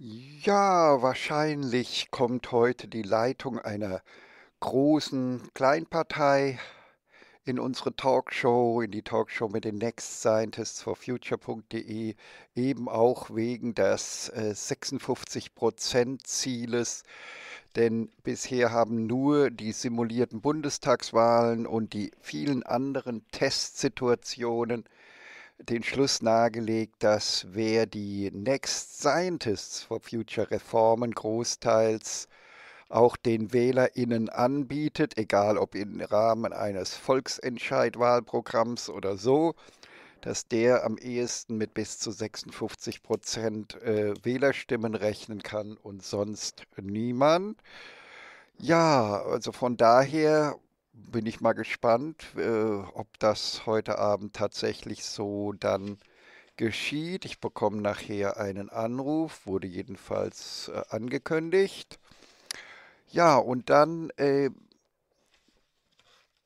Ja, wahrscheinlich kommt heute die Leitung einer großen Kleinpartei in unsere Talkshow, in die Talkshow mit den Next Scientists for Future.de, eben auch wegen des 56-Prozent-Zieles. Äh, Denn bisher haben nur die simulierten Bundestagswahlen und die vielen anderen Testsituationen den Schluss nahegelegt, dass wer die Next Scientists for Future Reformen großteils auch den WählerInnen anbietet, egal ob im Rahmen eines Volksentscheidwahlprogramms oder so, dass der am ehesten mit bis zu 56 Prozent äh, Wählerstimmen rechnen kann und sonst niemand. Ja, also von daher bin ich mal gespannt, äh, ob das heute Abend tatsächlich so dann geschieht. Ich bekomme nachher einen Anruf, wurde jedenfalls äh, angekündigt. Ja, und dann äh,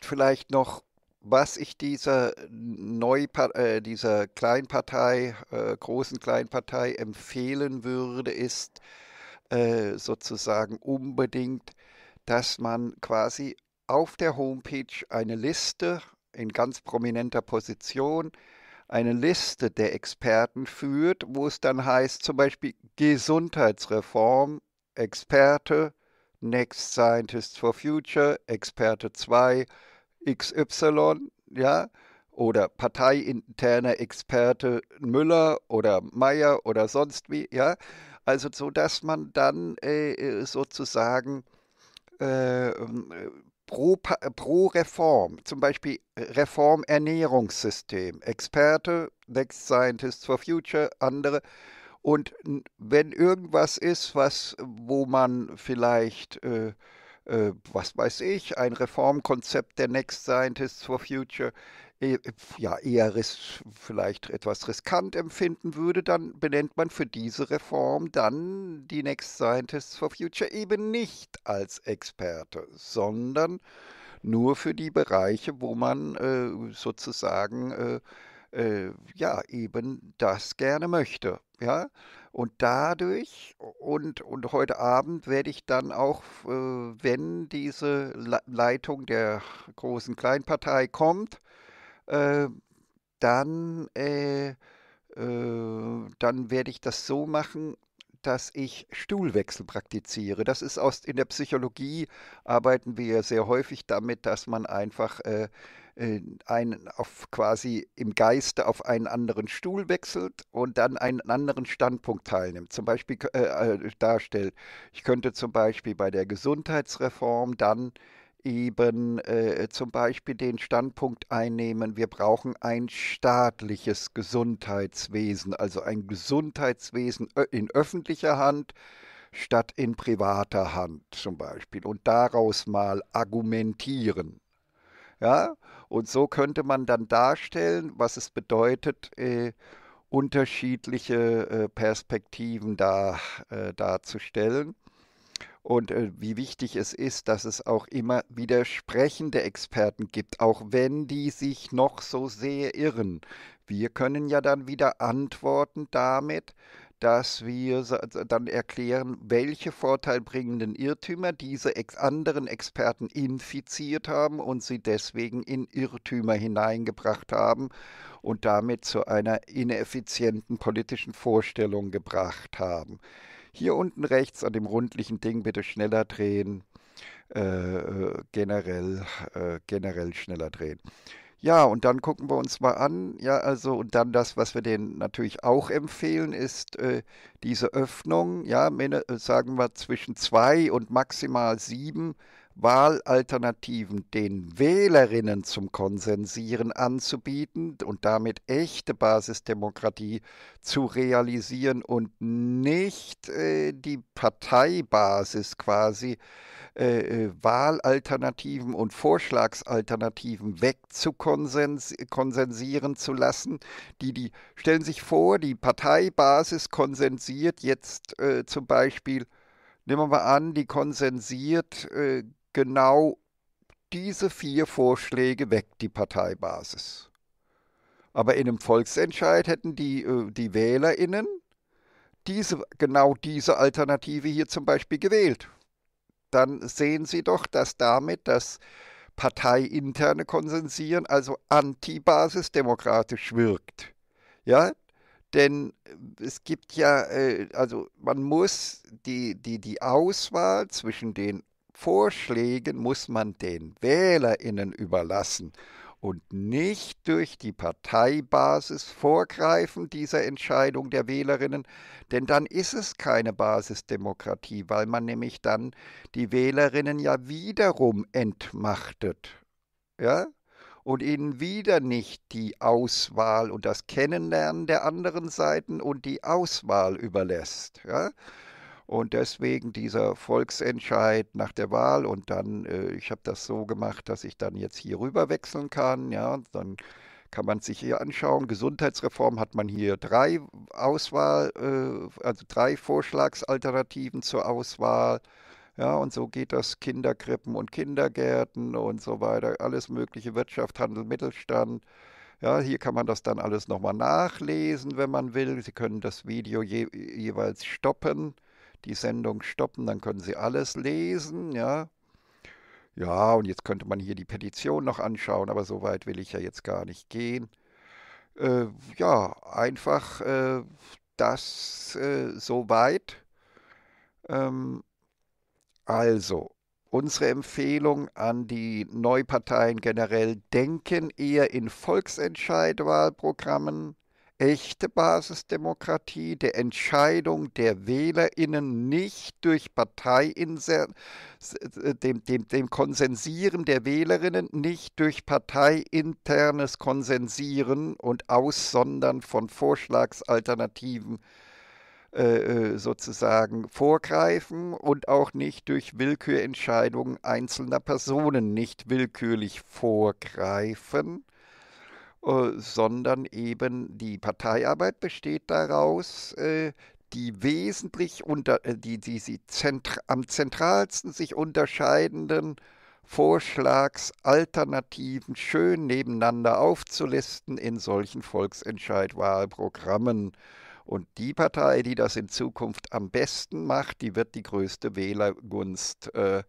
vielleicht noch, was ich dieser, Neupa äh, dieser Kleinpartei, äh, großen Kleinpartei empfehlen würde, ist äh, sozusagen unbedingt, dass man quasi auf der Homepage eine Liste in ganz prominenter Position, eine Liste der Experten führt, wo es dann heißt, zum Beispiel Gesundheitsreform, Experte, Next Scientists for Future, Experte 2, XY, ja, oder parteiinterner Experte Müller oder Meyer oder sonst wie, ja. Also so, dass man dann äh, sozusagen äh, pro, äh, pro Reform, zum Beispiel äh, Reformernährungssystem, Experte, Next Scientists for Future, andere. Und wenn irgendwas ist, was, wo man vielleicht äh, äh, was weiß ich, ein Reformkonzept der Next Scientists for Future äh, ja, eher vielleicht etwas riskant empfinden würde, dann benennt man für diese Reform dann die Next Scientists for Future eben nicht als Experte, sondern nur für die Bereiche, wo man äh, sozusagen äh, äh, ja eben das gerne möchte. Ja, und dadurch und, und heute Abend werde ich dann auch, äh, wenn diese Leitung der großen Kleinpartei kommt, äh, dann, äh, äh, dann werde ich das so machen, dass ich Stuhlwechsel praktiziere. Das ist aus, in der Psychologie arbeiten wir sehr häufig damit, dass man einfach äh, äh, einen auf quasi im Geiste auf einen anderen Stuhl wechselt und dann einen anderen Standpunkt teilnimmt, zum Beispiel äh, äh, darstellt. Ich könnte zum Beispiel bei der Gesundheitsreform dann eben äh, zum Beispiel den Standpunkt einnehmen, wir brauchen ein staatliches Gesundheitswesen, also ein Gesundheitswesen in öffentlicher Hand statt in privater Hand zum Beispiel und daraus mal argumentieren. Ja, und so könnte man dann darstellen, was es bedeutet, äh, unterschiedliche äh, Perspektiven da, äh, darzustellen und äh, wie wichtig es ist, dass es auch immer widersprechende Experten gibt, auch wenn die sich noch so sehr irren. Wir können ja dann wieder antworten damit, dass wir dann erklären, welche vorteilbringenden Irrtümer diese ex anderen Experten infiziert haben und sie deswegen in Irrtümer hineingebracht haben und damit zu einer ineffizienten politischen Vorstellung gebracht haben. Hier unten rechts an dem rundlichen Ding bitte schneller drehen, äh, äh generell, äh, generell schneller drehen. Ja, und dann gucken wir uns mal an. Ja, also, und dann das, was wir denen natürlich auch empfehlen, ist äh, diese Öffnung, ja, äh, sagen wir zwischen zwei und maximal sieben Wahlalternativen den Wählerinnen zum Konsensieren anzubieten und damit echte Basisdemokratie zu realisieren und nicht äh, die Parteibasis quasi äh, äh Wahlalternativen und Vorschlagsalternativen wegzukonsensieren zu lassen, die die stellen sich vor, die Parteibasis konsensiert jetzt äh, zum Beispiel Nehmen wir mal an, die konsensiert äh, genau diese vier Vorschläge weg die Parteibasis. Aber in einem Volksentscheid hätten die, äh, die WählerInnen diese, genau diese Alternative hier zum Beispiel gewählt. Dann sehen Sie doch, dass damit das parteiinterne Konsensieren, also antibasisdemokratisch wirkt. Ja, denn es gibt ja, äh, also man muss die, die, die Auswahl zwischen den Vorschlägen muss man den Wählerinnen überlassen und nicht durch die Parteibasis vorgreifen dieser Entscheidung der Wählerinnen, denn dann ist es keine Basisdemokratie, weil man nämlich dann die Wählerinnen ja wiederum entmachtet. Ja? Und ihnen wieder nicht die Auswahl und das Kennenlernen der anderen Seiten und die Auswahl überlässt. Ja? Und deswegen dieser Volksentscheid nach der Wahl und dann, äh, ich habe das so gemacht, dass ich dann jetzt hier rüber wechseln kann. Ja, dann kann man sich hier anschauen. Gesundheitsreform hat man hier drei Auswahl, äh, also drei Vorschlagsalternativen zur Auswahl. Ja, und so geht das Kinderkrippen und Kindergärten und so weiter. Alles mögliche Wirtschaft, Handel, Mittelstand. Ja, hier kann man das dann alles nochmal nachlesen, wenn man will. Sie können das Video je, jeweils stoppen die Sendung stoppen, dann können Sie alles lesen, ja. Ja, und jetzt könnte man hier die Petition noch anschauen, aber so weit will ich ja jetzt gar nicht gehen. Äh, ja, einfach äh, das äh, so weit. Ähm, also, unsere Empfehlung an die Neuparteien generell, denken eher in Volksentscheidwahlprogrammen, echte Basisdemokratie der Entscheidung der WählerInnen nicht durch Parteiinsert, äh, äh, dem, dem, dem Konsensieren der WählerInnen, nicht durch parteiinternes Konsensieren und Aussondern von Vorschlagsalternativen äh, sozusagen vorgreifen und auch nicht durch Willkürentscheidungen einzelner Personen nicht willkürlich vorgreifen äh, sondern eben die Parteiarbeit besteht daraus, äh, die wesentlich unter, äh, die, die, die zentr am zentralsten sich unterscheidenden Vorschlagsalternativen schön nebeneinander aufzulisten in solchen Volksentscheidwahlprogrammen. Und die Partei, die das in Zukunft am besten macht, die wird die größte Wählergunst äh,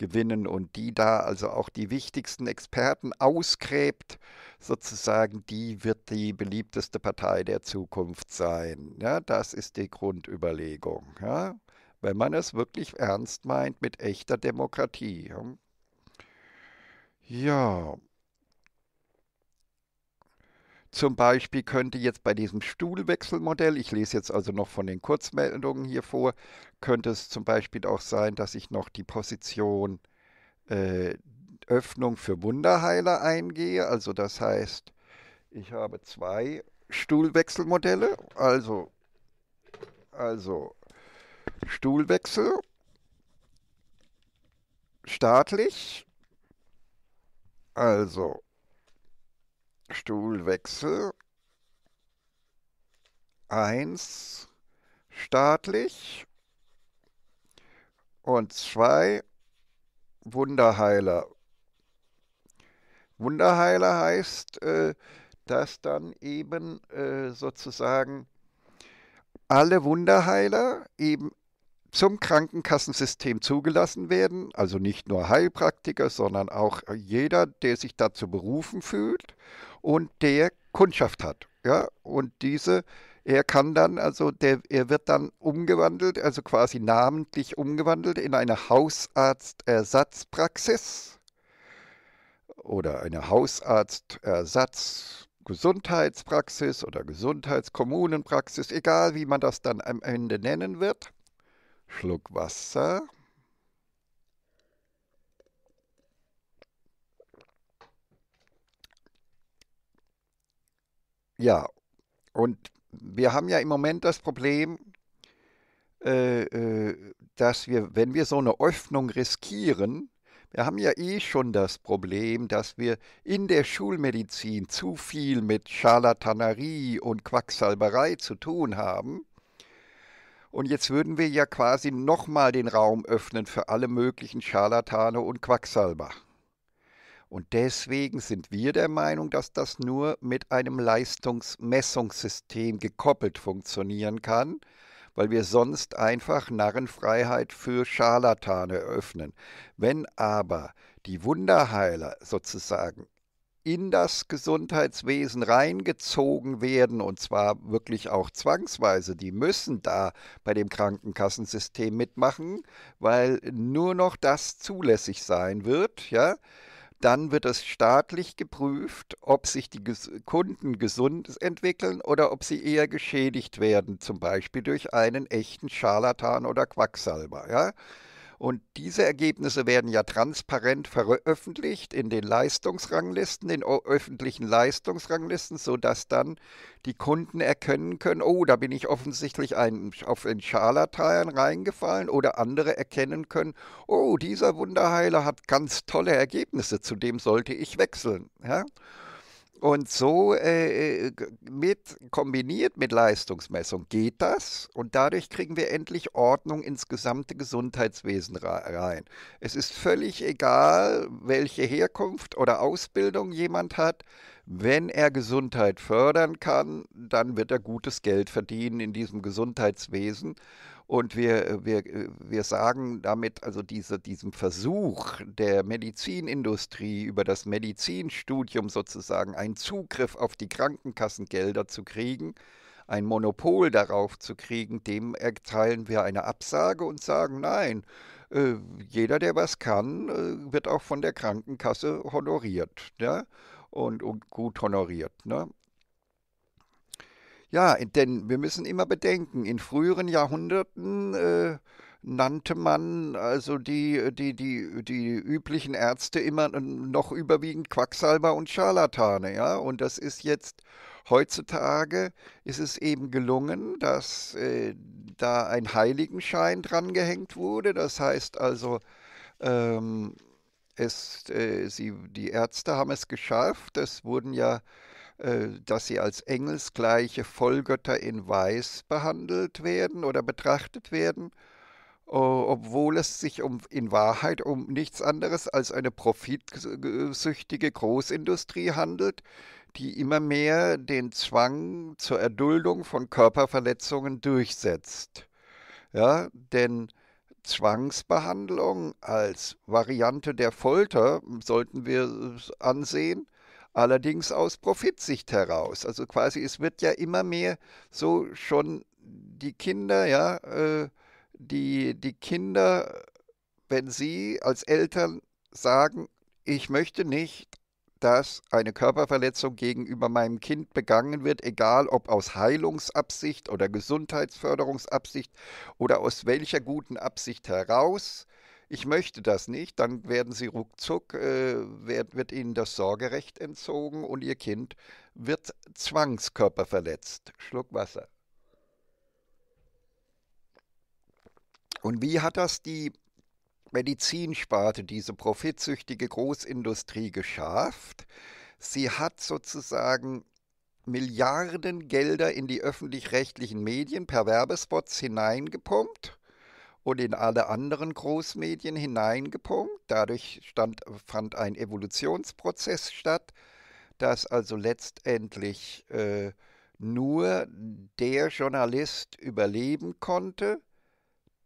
gewinnen und die da also auch die wichtigsten Experten ausgräbt, sozusagen, die wird die beliebteste Partei der Zukunft sein. Ja, das ist die Grundüberlegung. Ja? Wenn man es wirklich ernst meint mit echter Demokratie. Ja. Zum Beispiel könnte jetzt bei diesem Stuhlwechselmodell, ich lese jetzt also noch von den Kurzmeldungen hier vor, könnte es zum Beispiel auch sein, dass ich noch die Position äh, Öffnung für Wunderheiler eingehe. Also das heißt, ich habe zwei Stuhlwechselmodelle, also, also Stuhlwechsel staatlich, also Stuhlwechsel. Eins staatlich und zwei Wunderheiler. Wunderheiler heißt, äh, dass dann eben äh, sozusagen alle Wunderheiler eben zum Krankenkassensystem zugelassen werden, also nicht nur Heilpraktiker, sondern auch jeder, der sich dazu berufen fühlt und der Kundschaft hat. Ja, und diese, er kann dann, also der, er wird dann umgewandelt, also quasi namentlich umgewandelt in eine Hausarztersatzpraxis oder eine Hausarztersatz Gesundheitspraxis oder Gesundheitskommunenpraxis, egal wie man das dann am Ende nennen wird. Schluck Wasser. Ja, und wir haben ja im Moment das Problem, äh, äh, dass wir, wenn wir so eine Öffnung riskieren, wir haben ja eh schon das Problem, dass wir in der Schulmedizin zu viel mit Scharlatanerie und Quacksalberei zu tun haben. Und jetzt würden wir ja quasi nochmal den Raum öffnen für alle möglichen Scharlatane und Quacksalber. Und deswegen sind wir der Meinung, dass das nur mit einem Leistungsmessungssystem gekoppelt funktionieren kann, weil wir sonst einfach Narrenfreiheit für Scharlatane öffnen. Wenn aber die Wunderheiler sozusagen in das Gesundheitswesen reingezogen werden und zwar wirklich auch zwangsweise. Die müssen da bei dem Krankenkassensystem mitmachen, weil nur noch das zulässig sein wird, ja. Dann wird es staatlich geprüft, ob sich die Kunden gesund entwickeln oder ob sie eher geschädigt werden, zum Beispiel durch einen echten Scharlatan oder Quacksalber. Ja? Und diese Ergebnisse werden ja transparent veröffentlicht in den Leistungsranglisten, den öffentlichen Leistungsranglisten, sodass dann die Kunden erkennen können, oh, da bin ich offensichtlich ein, auf den Scharlatan reingefallen oder andere erkennen können, oh, dieser Wunderheiler hat ganz tolle Ergebnisse, zu dem sollte ich wechseln. Ja? Und so äh, äh mit kombiniert mit Leistungsmessung geht das und dadurch kriegen wir endlich Ordnung ins gesamte Gesundheitswesen rein. Es ist völlig egal, welche Herkunft oder Ausbildung jemand hat. Wenn er Gesundheit fördern kann, dann wird er gutes Geld verdienen in diesem Gesundheitswesen und wir, äh, wir, äh, wir sagen damit also diese, diesem Versuch der Medizinindustrie über das Medizinstudium sozusagen einen Zugriff auf die Krankenkassengelder zu kriegen, ein Monopol darauf zu kriegen, dem erteilen wir eine Absage und sagen, nein, äh, jeder, der was kann, wird auch von der Krankenkasse honoriert ja? Ne? und, und gut honoriert. Ne? Ja, denn wir müssen immer bedenken, in früheren Jahrhunderten äh, nannte man also die, die, die, die üblichen Ärzte immer noch überwiegend Quacksalber und Scharlatane, ja. Und das ist jetzt heutzutage ist es eben gelungen, dass äh, da ein Heiligenschein drangehängt wurde. Das heißt also, ähm, es, äh, sie, die Ärzte haben es geschafft. Es wurden ja äh, dass sie als engelsgleiche Vollgötter in Weiß behandelt werden oder betrachtet werden, obwohl es sich um, in Wahrheit um nichts anderes als eine profitsüchtige Großindustrie handelt, die immer mehr den Zwang zur Erduldung von Körperverletzungen durchsetzt. Ja, denn Zwangsbehandlung als Variante der Folter sollten wir äh, ansehen, allerdings aus Profitsicht heraus. Also quasi, es wird ja immer mehr so schon die Kinder, ja, äh, die, die Kinder, wenn sie als Eltern sagen, ich möchte nicht, dass eine Körperverletzung gegenüber meinem Kind begangen wird, egal ob aus Heilungsabsicht oder Gesundheitsförderungsabsicht oder aus welcher guten Absicht heraus, ich möchte das nicht, dann werden sie ruckzuck, äh, wird, wird ihnen das Sorgerecht entzogen und ihr Kind wird zwangskörperverletzt. Schluck Wasser. Und wie hat das die Medizinsparte, diese profitsüchtige Großindustrie geschafft? Sie hat sozusagen Milliarden Gelder in die öffentlich-rechtlichen Medien per Werbespots hineingepumpt und in alle anderen Großmedien hineingepumpt. Dadurch stand, fand ein Evolutionsprozess statt, dass also letztendlich äh, nur der Journalist überleben konnte,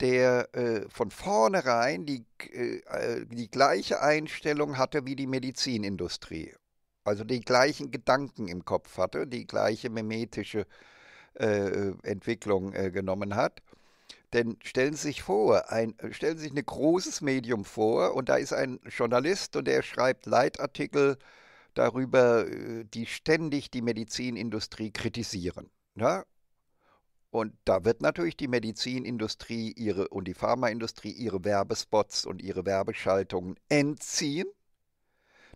der äh, von vornherein die, äh, die gleiche Einstellung hatte wie die Medizinindustrie. Also die gleichen Gedanken im Kopf hatte, die gleiche mimetische äh, Entwicklung äh, genommen hat. Denn stellen Sie sich vor, ein, äh, stellen Sie sich ein großes Medium vor und da ist ein Journalist und der schreibt Leitartikel darüber, äh, die ständig die Medizinindustrie kritisieren. Ne? Und da wird natürlich die Medizinindustrie ihre, und die Pharmaindustrie ihre Werbespots und ihre Werbeschaltungen entziehen.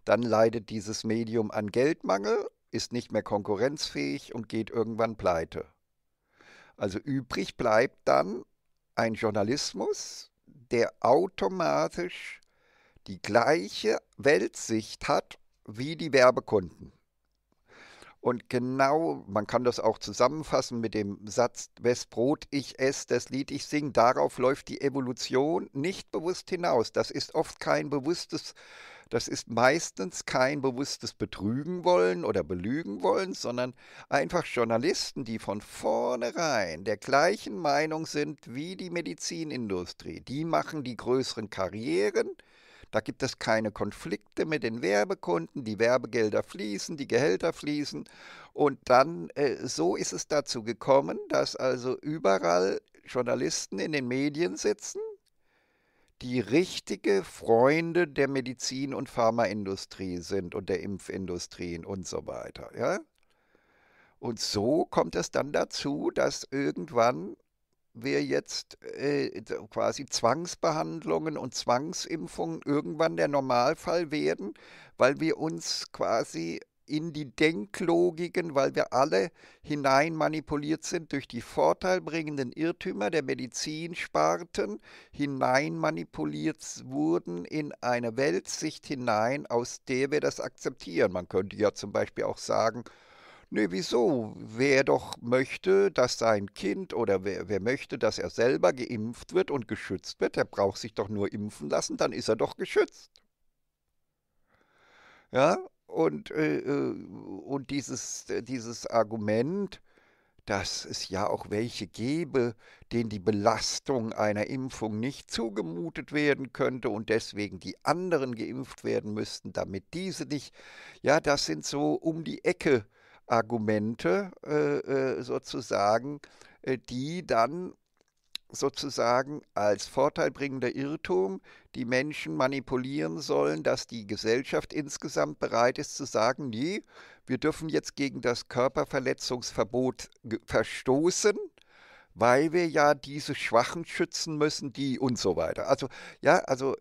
Dann leidet dieses Medium an Geldmangel, ist nicht mehr konkurrenzfähig und geht irgendwann pleite. Also übrig bleibt dann ein Journalismus, der automatisch die gleiche Weltsicht hat wie die Werbekunden. Und genau, man kann das auch zusammenfassen mit dem Satz, wes Brot ich esse, das Lied ich sing, darauf läuft die Evolution nicht bewusst hinaus. Das ist oft kein bewusstes äh, das ist meistens kein bewusstes Betrügen wollen oder Belügen wollen, sondern einfach Journalisten, die von vornherein der gleichen Meinung sind wie die Medizinindustrie. Die machen die größeren Karrieren. Da gibt es keine Konflikte mit den Werbekunden, die Werbegelder fließen, die Gehälter fließen. Und dann, äh, so ist es dazu gekommen, dass also überall Journalisten in den Medien sitzen die richtige Freunde der Medizin- und Pharmaindustrie sind und der Impfindustrien und so weiter. Ja? Und so kommt es dann dazu, dass irgendwann wir jetzt äh, quasi Zwangsbehandlungen und Zwangsimpfungen irgendwann der Normalfall werden, weil wir uns quasi in die Denklogiken, weil wir alle hinein manipuliert sind durch die vorteilbringenden Irrtümer der Medizinsparten, hinein manipuliert wurden in eine Weltsicht hinein, aus der wir das akzeptieren. Man könnte ja zum Beispiel auch sagen, Nö, nee, wieso? Wer doch möchte, dass sein Kind oder wer, wer möchte, dass er selber geimpft wird und geschützt wird, der braucht sich doch nur impfen lassen, dann ist er doch geschützt. Ja, und, äh, äh, und dieses, dieses Argument, dass es ja auch welche gäbe, denen die Belastung einer Impfung nicht zugemutet werden könnte und deswegen die anderen geimpft werden müssten, damit diese nicht. Ja, das sind so um die Ecke Argumente äh, äh sozusagen, äh, die dann sozusagen als vorteilbringender Irrtum die Menschen manipulieren sollen, dass die Gesellschaft insgesamt bereit ist zu sagen, nee, wir dürfen jetzt gegen das Körperverletzungsverbot verstoßen, weil wir ja diese Schwachen schützen müssen, die und so weiter. Also ja, also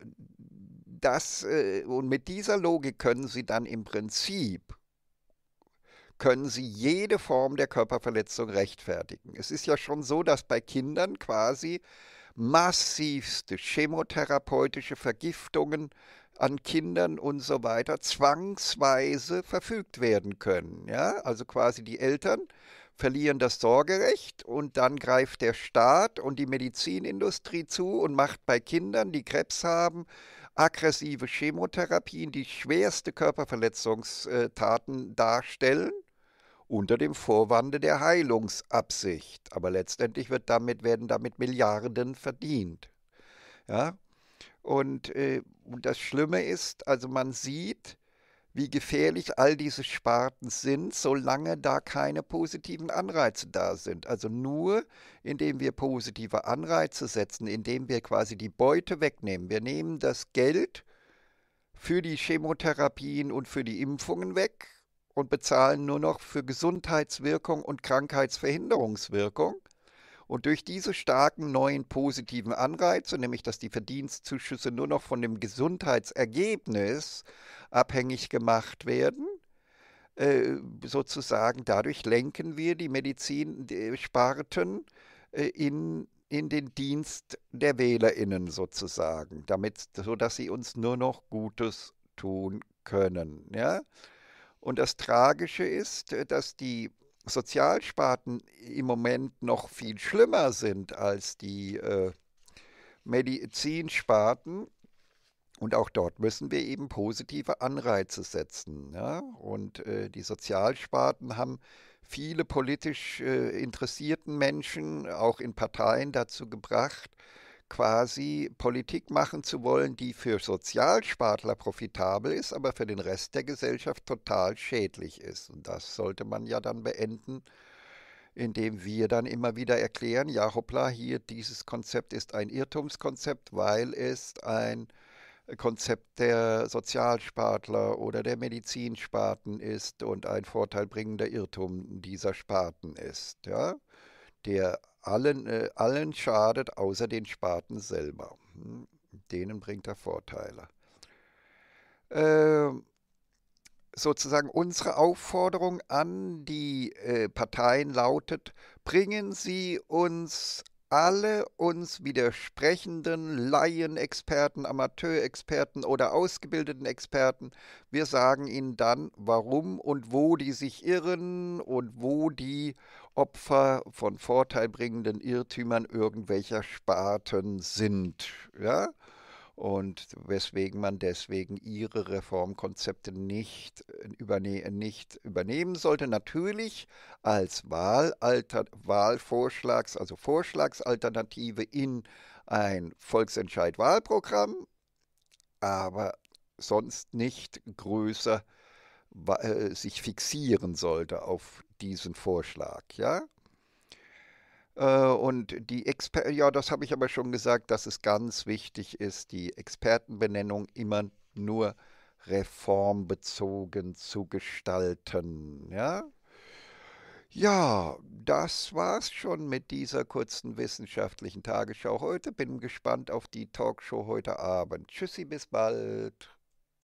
das äh, und mit dieser Logik können sie dann im Prinzip können sie jede Form der Körperverletzung rechtfertigen. Es ist ja schon so, dass bei Kindern quasi massivste chemotherapeutische Vergiftungen an Kindern und so weiter zwangsweise verfügt werden können. Ja? Also quasi die Eltern verlieren das Sorgerecht und dann greift der Staat und die Medizinindustrie zu und macht bei Kindern, die Krebs haben, aggressive Chemotherapien, die schwerste Körperverletzungstaten darstellen unter dem Vorwande der Heilungsabsicht. Aber letztendlich wird damit, werden damit Milliarden verdient. Ja? Und, äh, und das Schlimme ist, also man sieht, wie gefährlich all diese Sparten sind, solange da keine positiven Anreize da sind. Also nur indem wir positive Anreize setzen, indem wir quasi die Beute wegnehmen. Wir nehmen das Geld für die Chemotherapien und für die Impfungen weg und bezahlen nur noch für Gesundheitswirkung und Krankheitsverhinderungswirkung. Und durch diese starken neuen positiven Anreize, nämlich dass die Verdienstzuschüsse nur noch von dem Gesundheitsergebnis abhängig gemacht werden, äh, sozusagen dadurch lenken wir die Medizinsparten äh, in, in den Dienst der Wählerinnen sozusagen, damit, sodass sie uns nur noch Gutes tun können. Ja? Und das Tragische ist, äh, dass die Sozialsparten im Moment noch viel schlimmer sind als die äh, Medizinsparten. Und auch dort müssen wir eben positive Anreize setzen. Ja? Und äh, die Sozialsparten haben viele politisch äh, interessierten Menschen auch in Parteien dazu gebracht, quasi Politik machen zu wollen, die für Sozialspartler profitabel ist, aber für den Rest der Gesellschaft total schädlich ist. Und das sollte man ja dann beenden, indem wir dann immer wieder erklären, ja hoppla, hier dieses Konzept ist ein Irrtumskonzept, weil es ein Konzept der Sozialspartler oder der Medizinsparten ist und ein vorteilbringender Irrtum dieser Sparten ist, ja, der allen, äh, allen schadet, außer den Spaten selber. Hm, denen bringt er Vorteile. Äh, sozusagen unsere Aufforderung an die äh, Parteien lautet, bringen Sie uns alle uns widersprechenden Laienexperten, Amateurexperten oder ausgebildeten Experten, wir sagen ihnen dann, warum und wo die sich irren und wo die Opfer von vorteilbringenden Irrtümern irgendwelcher Sparten sind. Ja? Und weswegen man deswegen ihre Reformkonzepte nicht, äh, überne nicht übernehmen sollte. Natürlich als Wahlalter Wahlvorschlags, also Vorschlagsalternative in ein Volksentscheid-Wahlprogramm, aber sonst nicht größer äh, sich fixieren sollte auf diesen Vorschlag, ja? Äh, und die Exper ja, das habe ich aber schon gesagt, dass es ganz wichtig ist, die Expertenbenennung immer nur reformbezogen zu gestalten. Ja, ja das war's schon mit dieser kurzen wissenschaftlichen Tagesschau heute. Bin gespannt auf die Talkshow heute Abend. Tschüssi, bis bald.